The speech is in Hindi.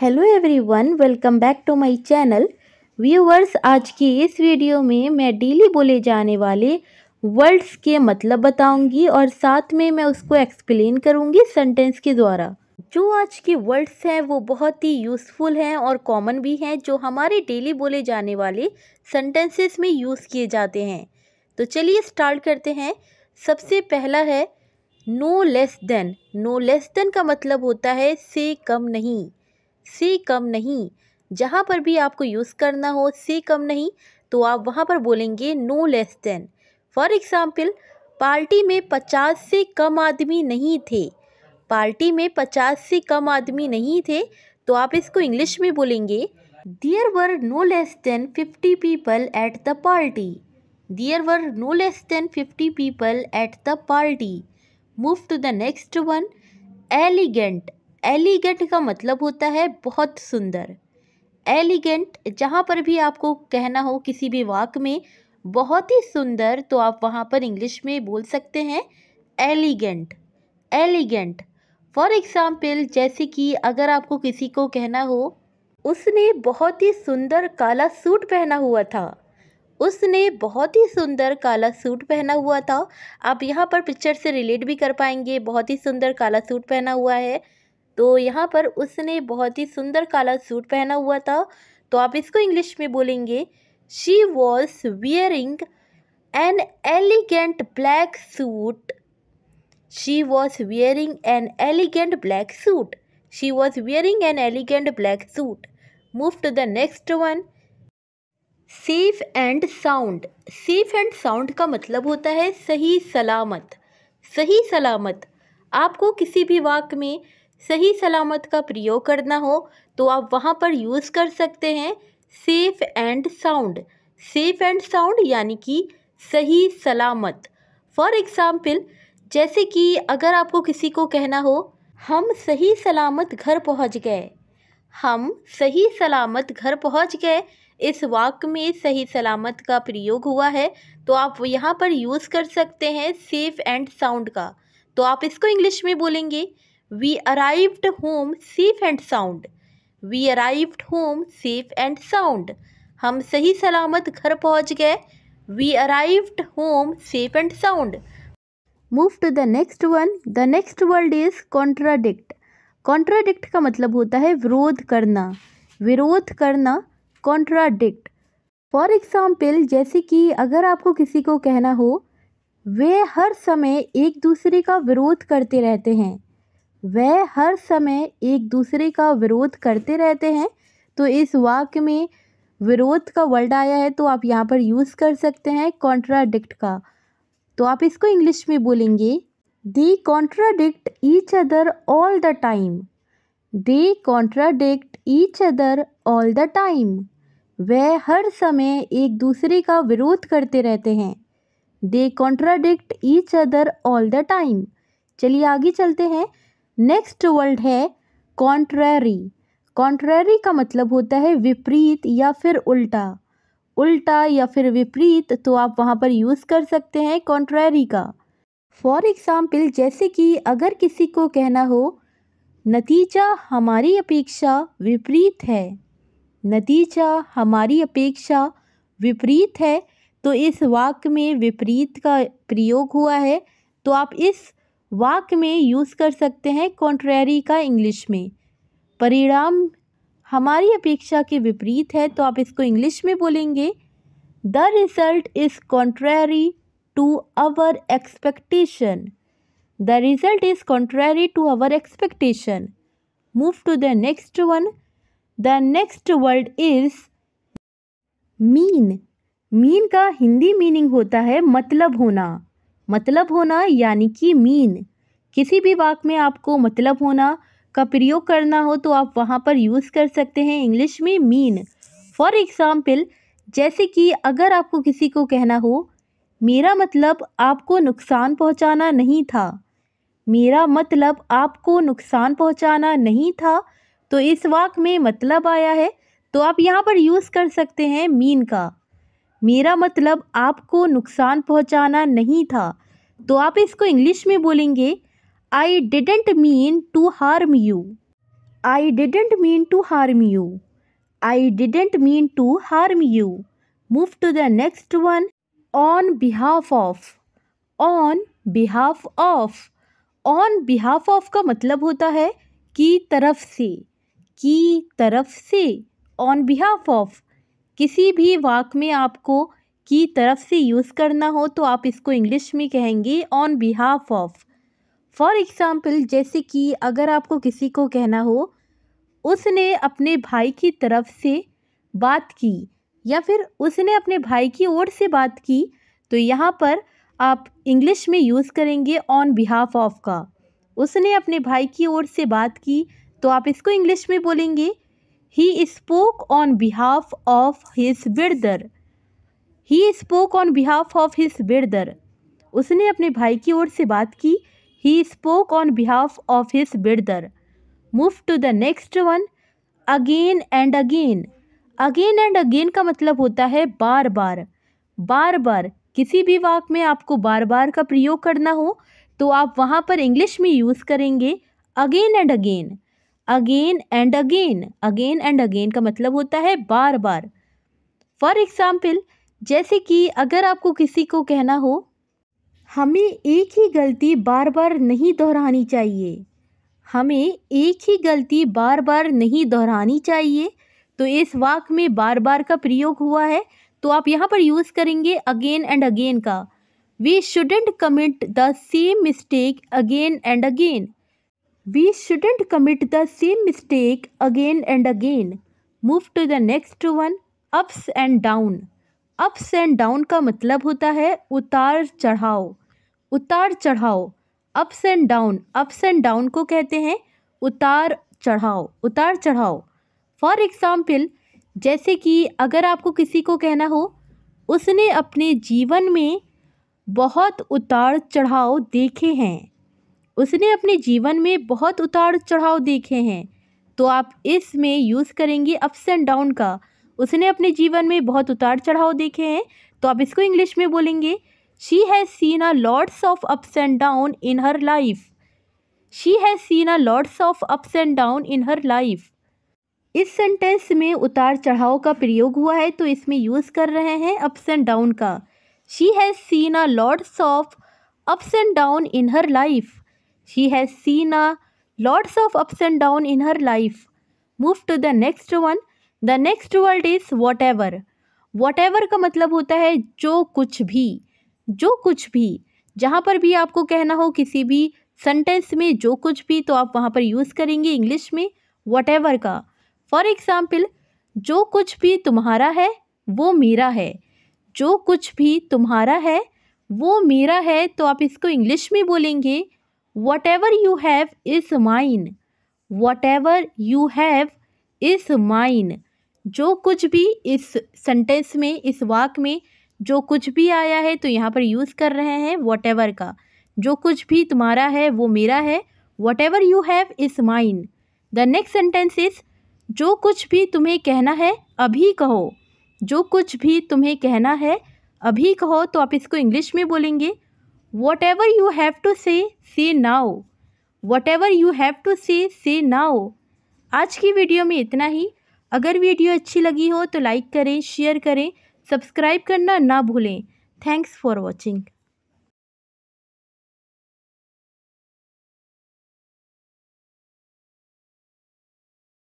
Hello everyone welcome back to my channel viewers आज की इस वीडियो में मैं डेली बोले जाने वाले वर्ड्स के मतलब बताऊंगी और साथ में मैं उसको एक्सप्लेन करूंगी सेंटेंस के द्वारा जो आज के वर्ड्स हैं वो बहुत ही यूज़फुल हैं और कॉमन भी हैं जो हमारे डेली बोले जाने वाले सेंटेंसेस में यूज़ किए जाते हैं तो चलिए स्टार्ट करते हैं सबसे पहला है no less than no less than का मतलब होता है से कम नहीं से कम नहीं जहाँ पर भी आपको यूज़ करना हो से कम नहीं तो आप वहाँ पर बोलेंगे no less than for example party में पचास से कम आदमी नहीं थे पार्टी में पचास से कम आदमी नहीं थे तो आप इसको इंग्लिश में बोलेंगे there were no less than fifty people at the party there were no less than fifty people at the party move to the next one elegant elegant का मतलब होता है बहुत सुंदर एलिगेंट जहाँ पर भी आपको कहना हो किसी भी वाक में बहुत ही सुंदर तो आप वहाँ पर इंग्लिश में बोल सकते हैं एलिगेंट एलिगेंट फॉर एग्ज़ाम्पल जैसे कि अगर आपको किसी को कहना हो उसने बहुत ही सुंदर काला सूट पहना हुआ था उसने बहुत ही सुंदर काला सूट पहना हुआ था आप यहाँ पर पिक्चर से रिलेट भी कर पाएंगे बहुत ही सुंदर काला सूट पहना हुआ है तो यहाँ पर उसने बहुत ही सुंदर काला सूट पहना हुआ था तो आप इसको इंग्लिश में बोलेंगे she was wearing an elegant black suit she was wearing an elegant black suit she was wearing an elegant black suit move to the next one safe and sound safe and sound का मतलब होता है सही सलामत सही सलामत आपको किसी भी वाक में सही सलामत का प्रयोग करना हो तो आप वहाँ पर यूज़ कर सकते हैं safe and sound safe and sound यानी कि सही सलामत फॉर एग्ज़ाम्पल जैसे कि अगर आपको किसी को कहना हो हम सही सलामत घर पहुँच गए हम सही सलामत घर पहुँच गए इस वाक में सही सलामत का प्रयोग हुआ है तो आप यहाँ पर यूज़ कर सकते हैं सेफ़ एंड साउंड का तो आप इसको इंग्लिश में बोलेंगे we arrived home safe and sound we arrived home safe and sound हम सही सलामत घर पहुंच गए we arrived home safe and sound move to the next one the next word is contradict contradict का मतलब होता है विरोध करना विरोध करना कॉन्ट्राडिक्ट फॉर एग्ज़ाम्पल जैसे कि अगर आपको किसी को कहना हो वे हर समय एक दूसरे का विरोध करते रहते हैं वह हर समय एक दूसरे का विरोध करते रहते हैं तो इस वाक्य में विरोध का वर्ड आया है तो आप यहाँ पर यूज़ कर सकते हैं कॉन्ट्राडिक्ट का तो आप इसको इंग्लिश में बोलेंगे they contradict each other all the time they contradict each other all the time वह हर समय एक दूसरे का विरोध करते रहते हैं they contradict each other all the time चलिए आगे चलते हैं नेक्स्ट वर्ड है कॉन्ट्रेरी कॉन्ट्रेरी का मतलब होता है विपरीत या फिर उल्टा उल्टा या फिर विपरीत तो आप वहाँ पर यूज़ कर सकते हैं कॉन्ट्रेरी का फॉर एग्ज़ाम्पल जैसे कि अगर किसी को कहना हो नतीजा हमारी अपेक्षा विपरीत है नतीजा हमारी अपेक्षा विपरीत है तो इस वाक्य में विपरीत का प्रयोग हुआ है तो आप इस वाक में यूज़ कर सकते हैं कॉन्ट्रेरी का इंग्लिश में परिणाम हमारी अपेक्षा के विपरीत है तो आप इसको इंग्लिश में बोलेंगे the result is contrary to our expectation the result is contrary to our expectation move to the next one the next word is mean mean का हिंदी मीनिंग होता है मतलब होना मतलब होना यानी कि मीन किसी भी वाक में आपको मतलब होना का प्रयोग करना हो तो आप वहाँ पर यूज़ कर सकते हैं इंग्लिश में मीन फॉर एग्ज़ाम्पल जैसे कि अगर आपको किसी को कहना हो मेरा मतलब आपको नुकसान पहुँचाना नहीं था मेरा मतलब आपको नुकसान पहुँचाना नहीं था तो इस वाक में मतलब आया है तो आप यहाँ पर यूज़ कर सकते हैं मीन का मेरा मतलब आपको नुकसान पहुंचाना नहीं था तो आप इसको इंग्लिश में बोलेंगे I didn't mean to harm you I didn't mean to harm you I didn't mean to harm you move to the next one on behalf of on behalf of on behalf of का मतलब होता है की तरफ से की तरफ से ऑन बिहाफ ऑफ किसी भी वाक में आपको की तरफ से यूज़ करना हो तो आप इसको इंग्लिश में कहेंगे on behalf of for example जैसे कि अगर आपको किसी को कहना हो उसने अपने भाई की तरफ से बात की या फिर उसने अपने भाई की ओर से बात की तो यहाँ पर आप इंग्लिश में यूज़ करेंगे ऑन बिहाफ ऑफ का उसने अपने भाई की ओर से बात की तो आप इसको इंग्लिश में बोलेंगे He spoke on behalf of his brother. He spoke on behalf of his brother. उसने अपने भाई की ओर से बात की he spoke on behalf of his brother move to the next one again and again again and again का मतलब होता है बार बार बार बार किसी भी वाक में आपको बार बार का प्रयोग करना हो तो आप वहाँ पर इंग्लिश में यूज़ करेंगे again and again again and again again and again का मतलब होता है बार बार फॉर एग्ज़ाम्पल जैसे कि अगर आपको किसी को कहना हो हमें एक ही गलती बार बार नहीं दोहरानी चाहिए हमें एक ही गलती बार बार नहीं दोहरानी चाहिए तो इस वाक में बार बार का प्रयोग हुआ है तो आप यहाँ पर यूज़ करेंगे अगेन एंड अगेन का we shouldn't commit the same mistake again and again we shouldn't commit the same mistake again and again move to the next one ups and down ups and down का मतलब होता है उतार चढ़ाओ उतार चढ़ाओ ups and down ups and down को कहते हैं उतार चढ़ाओ उतार चढ़ाओ फॉर एग्ज़ाम्पल जैसे कि अगर आपको किसी को कहना हो उसने अपने जीवन में बहुत उतार चढ़ाव देखे हैं उसने अपने जीवन में बहुत उतार चढ़ाव देखे हैं तो आप इसमें यूज़ करेंगे अप्स एंड डाउन का उसने अपने जीवन में बहुत उतार चढ़ाव देखे हैं तो आप इसको इंग्लिश में बोलेंगे she has seen a lots of ups and down in her life she has seen a lots of ups and down in her life इस सेंटेंस में उतार चढ़ाव का प्रयोग हुआ है तो इसमें यूज़ कर रहे हैं अप्स एंड डाउन का she has seen a lots of ups and down in her life She has seen a lots of ups and downs in her life. Move to the next one. The next word is whatever whatever का मतलब होता है जो कुछ भी जो कुछ भी जहाँ पर भी आपको कहना हो किसी भी सेंटेंस में जो कुछ भी तो आप वहाँ पर यूज़ करेंगे इंग्लिश में वॉट एवर का फॉर एग्ज़ाम्पल जो कुछ भी तुम्हारा है वो मेरा है जो कुछ भी तुम्हारा है वो मेरा है तो आप इसको इंग्लिश में बोलेंगे whatever you have is mine whatever you have is mine जो कुछ भी इस सेंटेंस में इस वाक में जो कुछ भी आया है तो यहाँ पर यूज़ कर रहे हैं वट एवर का जो कुछ भी तुम्हारा है वो मेरा है whatever you have is mine the next sentence is जो कुछ भी तुम्हें कहना है अभी कहो जो कुछ भी तुम्हें कहना है अभी कहो तो आप इसको इंग्लिश में बोलेंगे whatever you have to say say now whatever you have to say say now आज की वीडियो में इतना ही अगर वीडियो अच्छी लगी हो तो लाइक करें शेयर करें सब्सक्राइब करना ना भूलें थैंक्स फॉर वॉचिंग